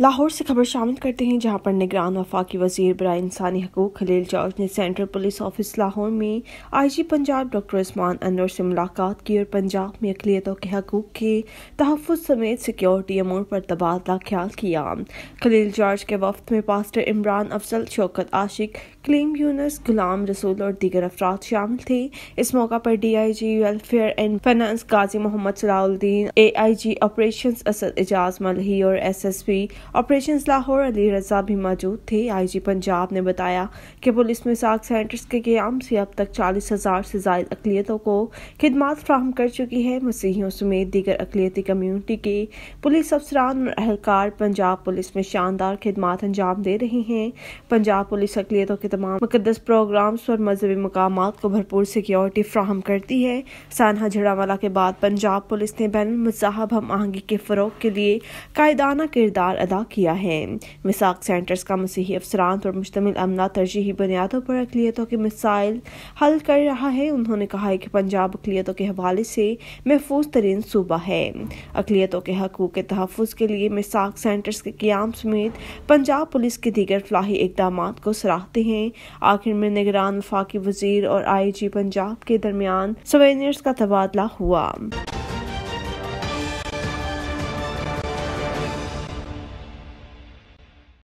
लाहौर से खबर शामिल करते हैं जहां पर निगरान वफाकी वजीर बरा इंसानी हकूक खलील जॉर्ज ने सेंट्रल पुलिस ऑफिस लाहौर में I G Punjab doctor Usman Anwar से मुलाकात की और पंजाब में अकलीतों के हकूक के तहफ़ समेत सिक्योरिटी अमूर पर तबादला ख्याल किया खलील जॉर्ज के वफद में पास्टर इमरान अफजल शौकत आशिक क्लीम यूनस गुलाम रसूल और दीगर अफराद शामिल थे इस मौका पर D I G welfare and finance Ghazi Muhammad Salahuddin A I G operation Asad Ejaz Malhi और S S P operation Lahore Ali Raza भी मौजूद थे आईजी पंजाब ने बताया कि पुलिस मिसाक सेंटर्स के क्याम से अब तक चालीस हज़ार से जायद अकलीतों को खदमात फ्राहम कर चुकी है मसीहियों समेत दीगर अकलीती कम्यूनिटी के पुलिस अफसरान और अहलकार पंजाब पुलिस में शानदार खदमात अंजाम दे रहे हैं पंजाब पुलिस अकलीतों के तमाम मुकदस प्रोग्राम्स और मजहबी मकाम को भरपूर सिक्योरिटी फ्राहम करती है सानहा झड़ावाला के बाद पंजाब पुलिस ने बैन मजाहब हम आहंगी के फ़रोग के लिए कायदाना किरदार अदा किया है मिसाक सेंटर्स का मसीही अफसरान पर मुश्तमिल अमला तरजीही बुनियादों पर अकलीतों के मिसाइल हल कर रहा है उन्होंने कहा है कि पंजाब अकलीतों के हवाले से महफूज तरीन सूबा है अकलीतों के हकूक़ के तहफ़ के लिए मिसाक सेंटर्स के क्याम समेत पंजाब पुलिस के दीगर फलाही इकदाम को सराहते हैं आखिर में निगरान वफाकी वजीर और आई जी पंजाब के दरमियान सवेनियर्स का तबादला हुआ